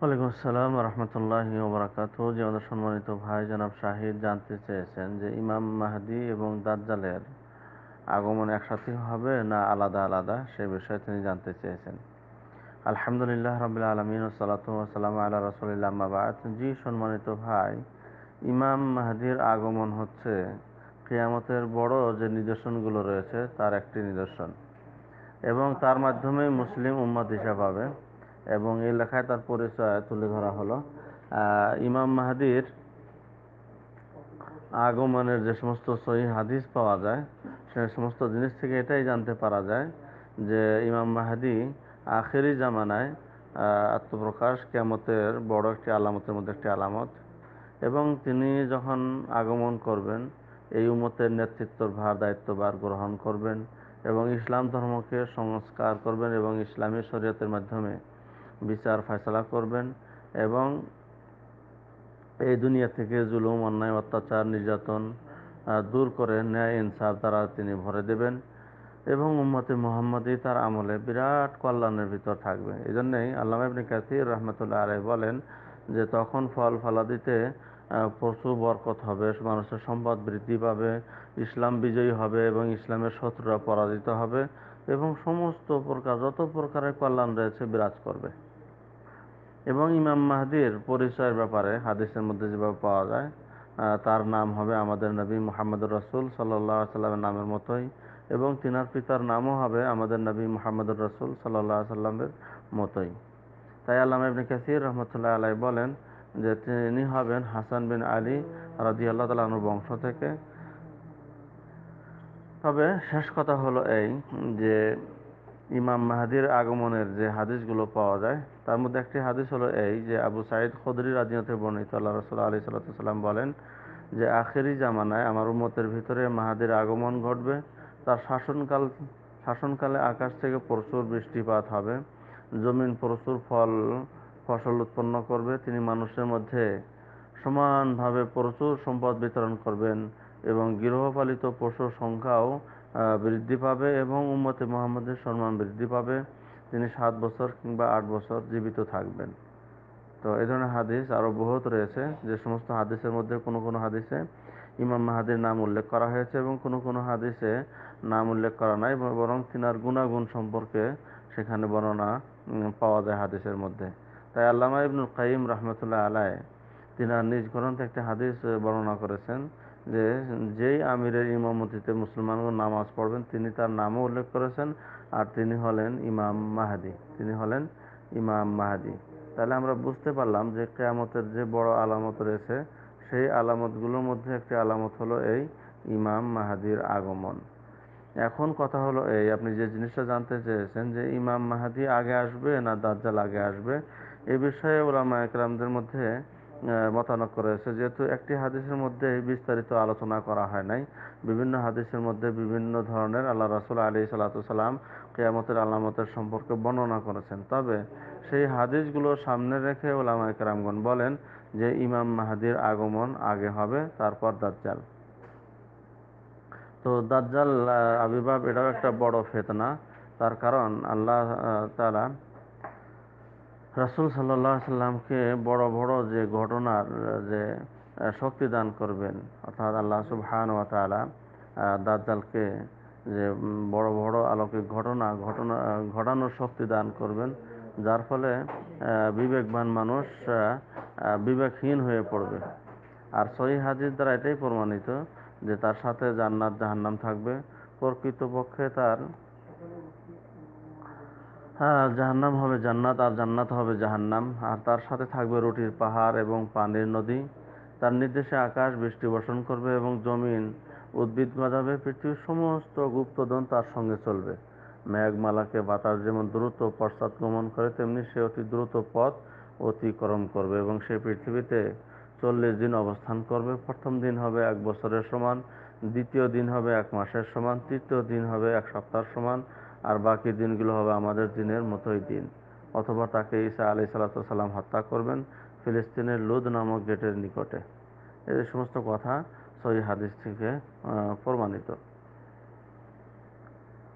ওয়ালাইকুম আসসালাম রহমতুল্লাহ ওবরাকাত যে আমাদের সম্মানিত ভাই জনাব শাহিদ জানতে চেয়েছেন যে ইমাম মাহাদি এবং দাজ্জালের আগমন একসাথে হবে না আলাদা আলাদা সে বিষয়ে তিনি জানতে চেয়েছেন আলহামদুলিল্লাহ রবিল আলমিন সালাতাম আল্লাহ রসুলিল্লাহ মাবাদ জি সম্মানিত ভাই ইমাম মাহাদির আগমন হচ্ছে কেয়ামতের বড় যে নিদর্শনগুলো রয়েছে তার একটি নিদর্শন এবং তার মাধ্যমেই মুসলিম উম্মত হিসাব পাবে এবং এই লেখায় তার পরিচয় তুলে ধরা হলো ইমাম মাহাদির আগমনের যে সমস্ত সহি হাদিস পাওয়া যায় সে সমস্ত জিনিস থেকে এটাই জানতে পারা যায় যে ইমাম মাহাদি আখেরি জামানায় আত্মপ্রকাশ কেয়ামতের বড় একটি আলামতের মধ্যে একটি আলামত এবং তিনি যখন আগমন করবেন এই উমতের নেতৃত্বর ভার দায়িত্বভার গ্রহণ করবেন এবং ইসলাম ধর্মকে সংস্কার করবেন এবং ইসলামী শরীয়তের মাধ্যমে বিচার ফেসলা করবেন এবং এই দুনিয়া থেকে জুলুম অন্যায় অত্যাচার নির্যাতন দূর করে ন্যায় ইনসাফ দ্বারা তিনি ভরে দেবেন এবং উম্মতে মোহাম্মদই তার আমলে বিরাট কল্যাণের ভিতর থাকবে এই জন্যেই আল্লাহ ইবনে কাসির রহমতুল্লাহ আলহ বলেন যে তখন ফল ফলাদিতে প্রচুর বরকত হবে মানুষের সম্পদ বৃদ্ধি পাবে ইসলাম বিজয়ী হবে এবং ইসলামের শত্রুরা পরাজিত হবে এবং সমস্ত প্রকার যত প্রকারের কল্যাণ রয়েছে বিরাজ করবে এবং ইমাম মাহাদির পরিচয়ের ব্যাপারে হাদিসের মধ্যে যেভাবে পাওয়া যায় তার নাম হবে আমাদের নবী মোহাম্মদ রসুল সাল্লাহ সাল্লামের নামের মতোই এবং তিনার পিতার নামও হবে আমাদের নবী মোহাম্মদ রসুল সাল্লাহ সাল্লামের মতোই তাই আল্লাহ ইবনে কাসির রহমতুল্লাহ আলাই বলেন যে তিনি হবেন হাসান বিন আলী রাজি আল্লাহ তালাহনুর বংশ থেকে তবে শেষ কথা হলো এই যে ইমাম মাহাদির আগমনের যে হাদিসগুলো পাওয়া যায় তার মধ্যে একটি হাদিস হলো এই যে আবু সাইদ খদরি রাজিনতে বর্ণিত আল্লাহ রসুল আলি সাল্লাম বলেন যে আখেরি জামানায় আমার উম্মতের ভিতরে মাহাদির আগমন ঘটবে তার শাসনকাল শাসনকালে আকাশ থেকে প্রচুর বৃষ্টিপাত হবে জমিন প্রচুর ফল ফসল উৎপন্ন করবে তিনি মানুষের মধ্যে সমানভাবে প্রচুর সম্পদ বিতরণ করবেন এবং গৃহপালিত পশুর সংখ্যাও বৃদ্ধি পাবে এবং উম্মতে মোহাম্মদের সম্মান বৃদ্ধি পাবে তিনি সাত বছর কিংবা আট বছর জীবিত থাকবেন তো এই ধরনের হাদিস আরও বহুত রয়েছে যে সমস্ত হাদিসের মধ্যে কোনো কোনো হাদিসে ইমাম মাহাদির নাম উল্লেখ করা হয়েছে এবং কোনো কোনো হাদিসে নাম উল্লেখ করা নাই বরং তিনার গুণাগুণ সম্পর্কে সেখানে বর্ণনা পাওয়া যায় হাদিসের মধ্যে তাই আল্লামা ইবনুল কাইম রহমতুল্লাহ আলায় তিনার নিজ গ্রন্থে একটি হাদিস বর্ণনা করেছেন যে যেই আমিরের ইমামতিতে মুসলমানগণ নামাজ পড়বেন তিনি তার নামও উল্লেখ করেছেন আর তিনি হলেন ইমাম মাহাদি তিনি হলেন ইমাম মাহাদি তাহলে আমরা বুঝতে পারলাম যে কেয়ামতের যে বড় আলামত রয়েছে সেই আলামতগুলোর মধ্যে একটি আলামত হলো এই ইমাম মাহাদির আগমন এখন কথা হলো এই আপনি যে জিনিসটা জানতে চেয়েছেন যে ইমাম মাহাদি আগে আসবে না দাজ্জাল আগে আসবে এ বিষয়ে ওলামা একরামদের মধ্যে মতানক করেছে যেহেতু একটি হাদিসের মধ্যে বিস্তারিত আলোচনা করা হয় নাই বিভিন্ন হাদিসের মধ্যে বিভিন্ন ধরনের আল্লাহ রাসুল আলী সাল্লাম কেয়ামতের আলামতের সম্পর্কে বর্ণনা করেছেন তবে সেই হাদিসগুলো সামনে রেখে ওলামা একরামগণ বলেন যে ইমাম মাহাদির আগমন আগে হবে তারপর দাজ্জাল তো দাজ্জাল আবির্ভাব এটাও একটা বড় ফেতনা তার কারণ আল্লাহ তারা রাসুল সাল্লাহ সাল্লামকে বড় বড় যে ঘটনার যে শক্তি দান করবেন অর্থাৎ আল্লাহ সুবহান ওয়া তালা দাজ্জালকে যে বড় বড় আলোকে ঘটনা ঘটনা ঘটানোর শক্তি দান করবেন যার ফলে বিবেকবান মানুষ বিবেকহীন হয়ে পড়বে আর সহি হাজির দ্বারা এটাই প্রমাণিত যে তার সাথে জান্নাত জাহান্নাম থাকবে প্রকৃতপক্ষে তার হ্যাঁ, জাহান্নাম হবে জান্নাত আর জান্নাত হবে জাহান্নাম আর তার সাথে থাকবে রুটির পাহাড় এবং পানির নদী তার নির্দেশে আকাশ বৃষ্টি বর্ষণ করবে এবং জমিন উদ্ভিদ বাঁধাবে পৃথিবীর সমস্ত গুপ্তধন তার সঙ্গে চলবে মেঘমালাকে বাতাস যেমন দ্রুত পশ্চাৎ গমন করে তেমনি সে অতি দ্রুত পথ অতিক্রম করবে এবং সে পৃথিবীতে চল্লিশ দিন অবস্থান করবে প্রথম দিন হবে এক বছরের সমান দ্বিতীয় দিন হবে এক মাসের সমান তৃতীয় দিন হবে এক সপ্তাহের সমান আর বাকি দিনগুলো হবে আমাদের দিনের মতোই দিন অথবা তাকে ঈসা আলি সাল্লাম হত্যা করবেন ফিলিস্তিনের লুদ নামক গেটের নিকটে এই সমস্ত কথা সহি হাদিস থেকে প্রমাণিত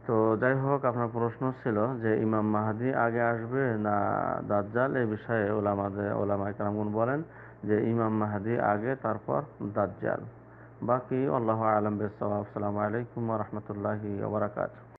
তো যাই হোক আপনার প্রশ্ন ছিল যে ইমাম মাহাদি আগে আসবে না দাজ্জাল এ বিষয়ে ওলামাদের ওলামা ইকরামগুন বলেন যে ইমাম মাহাদি আগে তারপর দাজ্জাল বাকি আল্লাহ আলম বেসালাম আলাইকুম রহমতুল্লাহি ওবরাকাতু